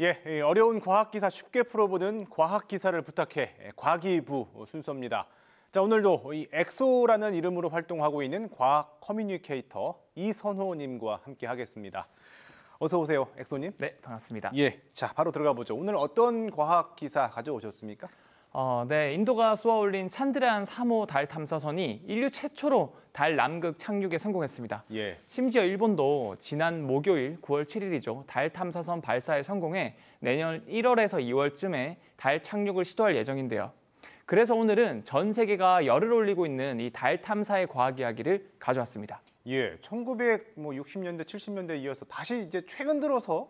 예, 예, 어려운 과학 기사 쉽게 풀어보는 과학 기사를 부탁해 과기부 순서입니다. 자, 오늘도 이 엑소라는 이름으로 활동하고 있는 과학 커뮤니케이터 이선호 님과 함께 하겠습니다. 어서 오세요, 엑소 님. 네, 반갑습니다. 예. 자, 바로 들어가 보죠. 오늘 어떤 과학 기사 가져오셨습니까? 어, 네, 인도가 쏘아올린 찬드레안 3호 달 탐사선이 인류 최초로 달 남극 착륙에 성공했습니다. 예. 심지어 일본도 지난 목요일 9월 7일이죠. 달 탐사선 발사에 성공해 내년 1월에서 2월쯤에 달 착륙을 시도할 예정인데요. 그래서 오늘은 전 세계가 열을 올리고 있는 이 달 탐사의 과학 이야기를 가져왔습니다. 예, 1960년대, 70년대에 이어서 다시 이제 최근 들어서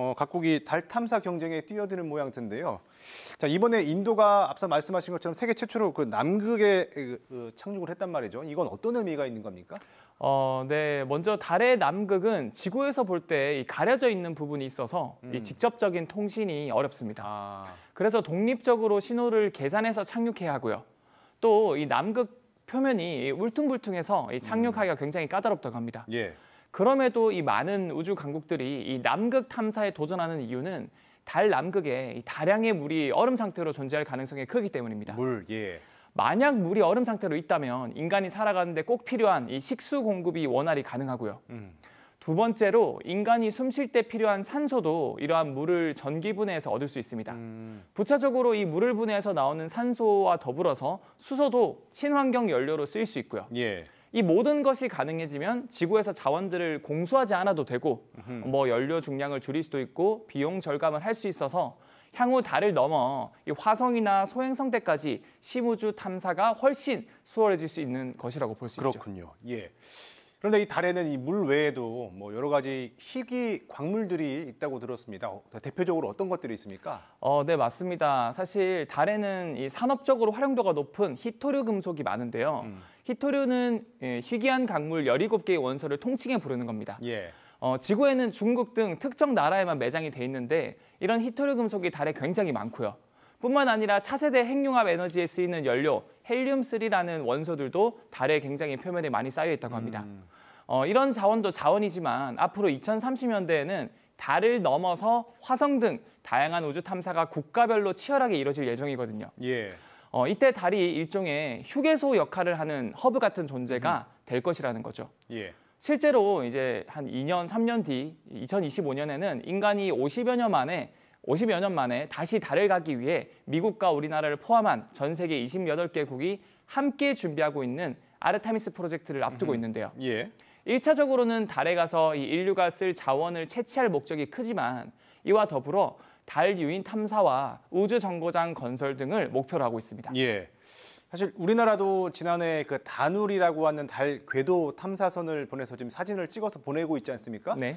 어, 각국이 달 탐사 경쟁에 뛰어드는 모양인데요. 자 이번에 인도가 앞서 말씀하신 것처럼 세계 최초로 그 남극에 그, 그, 착륙을 했단 말이죠. 이건 어떤 의미가 있는 겁니까? 어, 네. 먼저 달의 남극은 지구에서 볼 때 가려져 있는 부분이 있어서 음. 이 직접적인 통신이 어렵습니다. 아. 그래서 독립적으로 신호를 계산해서 착륙해야 하고요. 또 이 남극 표면이 울퉁불퉁해서 이 음. 착륙하기가 음. 굉장히 까다롭다고 합니다. 예. 그럼에도 이 많은 우주 강국들이 이 남극 탐사에 도전하는 이유는 달 남극에 다량의 물이 얼음 상태로 존재할 가능성이 크기 때문입니다. 물, 예. 만약 물이 얼음 상태로 있다면 인간이 살아가는데 꼭 필요한 이 식수 공급이 원활히 가능하고요. 음. 두 번째로 인간이 숨 쉴 때 필요한 산소도 이러한 물을 전기 분해해서 얻을 수 있습니다. 음. 부차적으로 이 물을 분해해서 나오는 산소와 더불어서 수소도 친환경 연료로 쓰일 수 있고요. 예. 이 모든 것이 가능해지면 지구에서 자원들을 공수하지 않아도 되고 뭐 연료 중량을 줄일 수도 있고 비용 절감을 할 수 있어서 향후 달을 넘어 이 화성이나 소행성대까지 심우주 탐사가 훨씬 수월해질 수 있는 것이라고 볼 수 있죠. 그렇군요. 예. 그런데 이 달에는 이 물 외에도 뭐 여러 가지 희귀 광물들이 있다고 들었습니다. 어, 대표적으로 어떤 것들이 있습니까? 어, 네, 맞습니다. 사실 달에는 이 산업적으로 활용도가 높은 히토류 금속이 많은데요. 음. 히토류는 예, 희귀한 강물 17개의 원소를 통칭해 부르는 겁니다. 예. 어, 지구에는 중국 등 특정 나라에만 매장이 돼 있는데 이런 히토류 금속이 달에 굉장히 많고요. 뿐만 아니라 차세대 핵융합 에너지에 쓰이는 연료 헬륨3라는 원소들도 달에 굉장히 표면에 많이 쌓여 있다고 합니다. 음. 어, 이런 자원도 자원이지만 앞으로 2030년대에는 달을 넘어서 화성 등 다양한 우주 탐사가 국가별로 치열하게 이뤄질 예정이거든요. 예. 어, 이때 달이 일종의 휴게소 역할을 하는 허브 같은 존재가 음. 될 것이라는 거죠. 예. 실제로 이제 한 2년, 3년 뒤 2025년에는 인간이 50여 년 만에 50여 년 만에 다시 달을 가기 위해 미국과 우리나라를 포함한 전 세계 28개국이 함께 준비하고 있는 아르타미스 프로젝트를 앞두고 있는데요. 예. 1차적으로는 달에 가서 이 인류가 쓸 자원을 채취할 목적이 크지만 이와 더불어 달 유인 탐사와 우주 정거장 건설 등을 목표로 하고 있습니다. 예. 사실 우리나라도 지난해 그 다누리라고 하는 달 궤도 탐사선을 보내서 지금 사진을 찍어서 보내고 있지 않습니까? 네.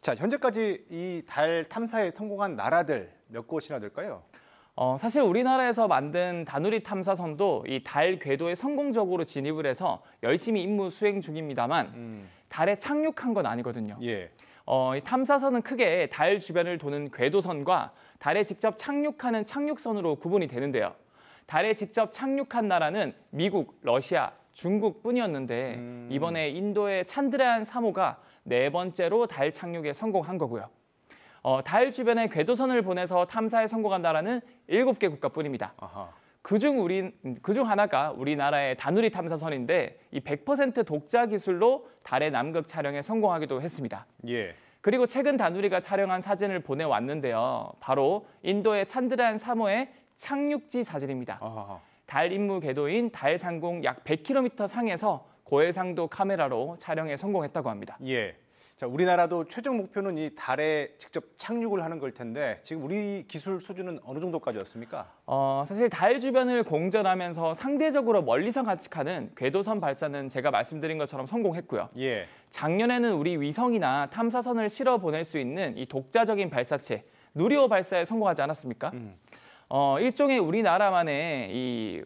자, 현재까지 이 달 탐사에 성공한 나라들 몇 곳이나 될까요? 어, 사실 우리나라에서 만든 다누리 탐사선도 이 달 궤도에 성공적으로 진입을 해서 열심히 임무 수행 중입니다만 음. 달에 착륙한 건 아니거든요. 예. 어, 이 탐사선은 크게 달 주변을 도는 궤도선과 달에 직접 착륙하는 착륙선으로 구분이 되는데요. 달에 직접 착륙한 나라는 미국, 러시아, 중국뿐이었는데 음... 이번에 인도의 찬드레안 3호가 네 번째로 달 착륙에 성공한 거고요. 어, 달 주변에 궤도선을 보내서 탐사에 성공한 나라는 일곱 개 국가뿐입니다. 그중 우리 그중 하나가 우리나라의 다누리 탐사선인데 이 100% 독자 기술로 달의 남극 촬영에 성공하기도 했습니다. 예. 그리고 최근 다누리가 촬영한 사진을 보내왔는데요. 바로 인도의 찬드레안 3호의 착륙지 사진입니다. 달 임무 궤도인 달 상공 약 100km 상에서 고해상도 카메라로 촬영에 성공했다고 합니다. 예. 자, 우리나라도 최종 목표는 이 달에 직접 착륙을 하는 걸 텐데 지금 우리 기술 수준은 어느 정도까지였습니까? 어, 사실 달 주변을 공전하면서 상대적으로 멀리서 관측하는 궤도선 발사는 제가 말씀드린 것처럼 성공했고요. 예. 작년에는 우리 위성이나 탐사선을 실어 보낼 수 있는 이 독자적인 발사체 누리호 발사에 성공하지 않았습니까? 음. 어, 일종의 우리나라만의 이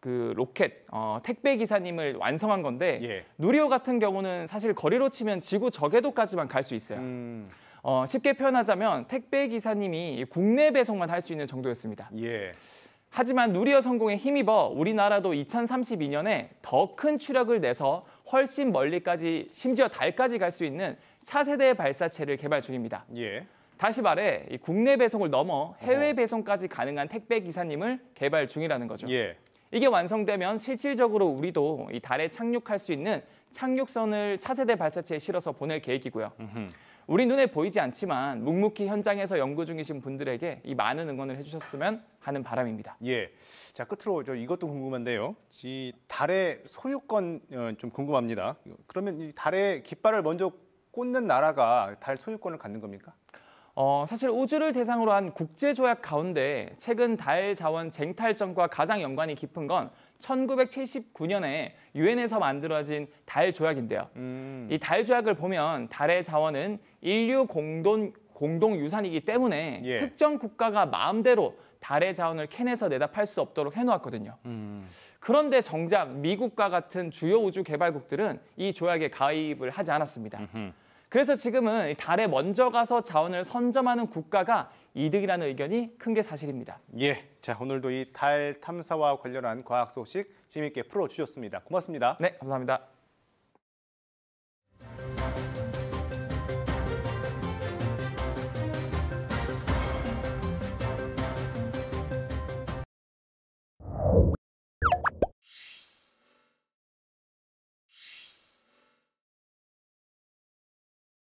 그 로켓 어, 택배 기사님을 완성한 건데 예. 누리호 같은 경우는 사실 거리로 치면 지구 저궤도까지만 갈 수 있어요. 음. 어, 쉽게 표현하자면 택배 기사님이 국내 배송만 할 수 있는 정도였습니다. 예. 하지만 누리어 성공에 힘입어 우리나라도 2032년에 더 큰 추력을 내서 훨씬 멀리까지 심지어 달까지 갈 수 있는 차세대 발사체를 개발 중입니다. 예. 다시 말해 국내 배송을 넘어 해외 배송까지 가능한 택배 기사님을 개발 중이라는 거죠. 예. 이게 완성되면 실질적으로 우리도 이 달에 착륙할 수 있는 착륙선을 차세대 발사체에 실어서 보낼 계획이고요. 음흠. 우리 눈에 보이지 않지만 묵묵히 현장에서 연구 중이신 분들에게 이 많은 응원을 해주셨으면 하는 바람입니다. 예. 자 끝으로 저 이것도 궁금한데요. 이 달의 소유권 어, 좀 궁금합니다. 그러면 이 달의 깃발을 먼저 꽂는 나라가 달 소유권을 갖는 겁니까? 어, 사실 우주를 대상으로 한 국제조약 가운데 최근 달 자원 쟁탈전과 가장 연관이 깊은 건 1979년에 유엔에서 만들어진 달 조약인데요. 음. 이달 조약을 보면 달의 자원은 인류 공동, 공동 유산이기 때문에 예. 특정 국가가 마음대로 달의 자원을 캔에서 내다 팔 수 없도록 해놓았거든요. 음. 그런데 정작 미국과 같은 주요 우주 개발국들은 이 조약에 가입을 하지 않았습니다. 음흠. 그래서 지금은 달에 먼저 가서 자원을 선점하는 국가가 이득이라는 의견이 큰 게 사실입니다. 예, 자 오늘도 이 달 탐사와 관련한 과학 소식 재미있게 풀어주셨습니다. 고맙습니다. 네, 감사합니다.